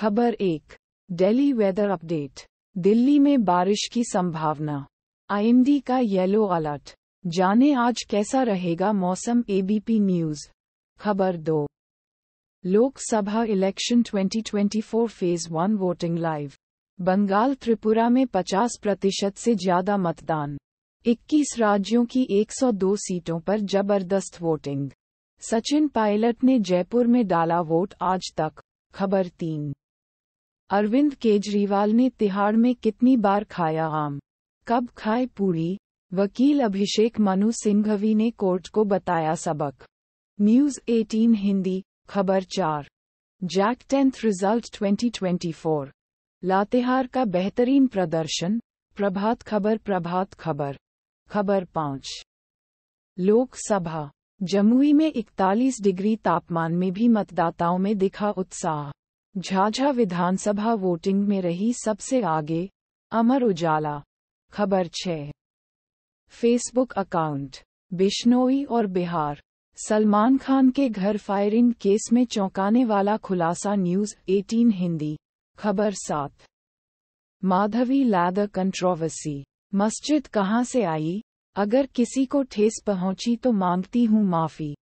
खबर एक Delhi weather update Delhi में बारिश की संभावना आईएमडी का येलो अलर्ट जाने आज कैसा रहेगा मौसम एबीपी न्यूज खबर दो Lok Sabha election 2024 phase one voting live Bengal Tripura में 50 प्रतिशत से ज्यादा मतदान 21 राज्यों की 102 सीटों पर जबरदस्त वोटिंग सचिन पायलट ने जयपुर में डाला वोट आज तक खबर तीन अरविंद केजरीवाल ने तिहाड़ में कितनी बार खाया आम कब खाए पूरी वकील अभिषेक मनु सिंघवी ने कोर्ट को बताया सबक न्यूज 18 हिंदी खबर चार जैक टेंथ रिजल्ट 2024 लातेहार का बेहतरीन प्रदर्शन प्रभात खबर प्रभात खबर खबर पाँच लोकसभा जमुई में 41 डिग्री तापमान में भी मतदाताओं में दिखा उत्साह झाझा विधानसभा वोटिंग में रही सबसे आगे अमर उजाला खबर छः फेसबुक अकाउंट बिश्नोई और बिहार सलमान खान के घर फायरिंग केस में चौंकाने वाला खुलासा न्यूज 18 हिंदी खबर सात माधवी लाद कंट्रोवर्सी मस्जिद कहाँ से आई अगर किसी को ठेस पहुंची तो मांगती हूँ माफी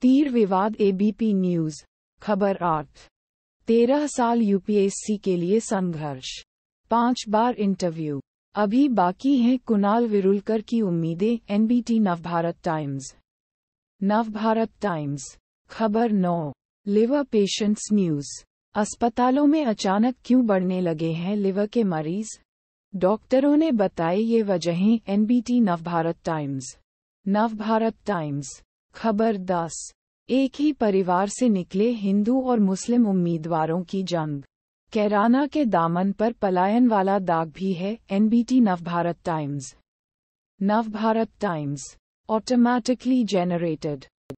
तीर विवाद एबीपी न्यूज खबर आठ तेरह साल यूपीएससी के लिए संघर्ष पांच बार इंटरव्यू अभी बाकी हैं कुणाल विरुलकर की उम्मीदें NBT Navbharat Times Navbharat Times खबर नौ लिवर पेशेंट्स न्यूज अस्पतालों में अचानक क्यों बढ़ने लगे हैं लिवर के मरीज डॉक्टरों ने बताए ये वजहें NBT Navbharat Times Navbharat Times खबर दस एक ही परिवार से निकले हिंदू और मुस्लिम उम्मीदवारों की जंग कैराना के दामन पर पलायन वाला दाग भी है NBT Navbharat Times Navbharat Times automatically generated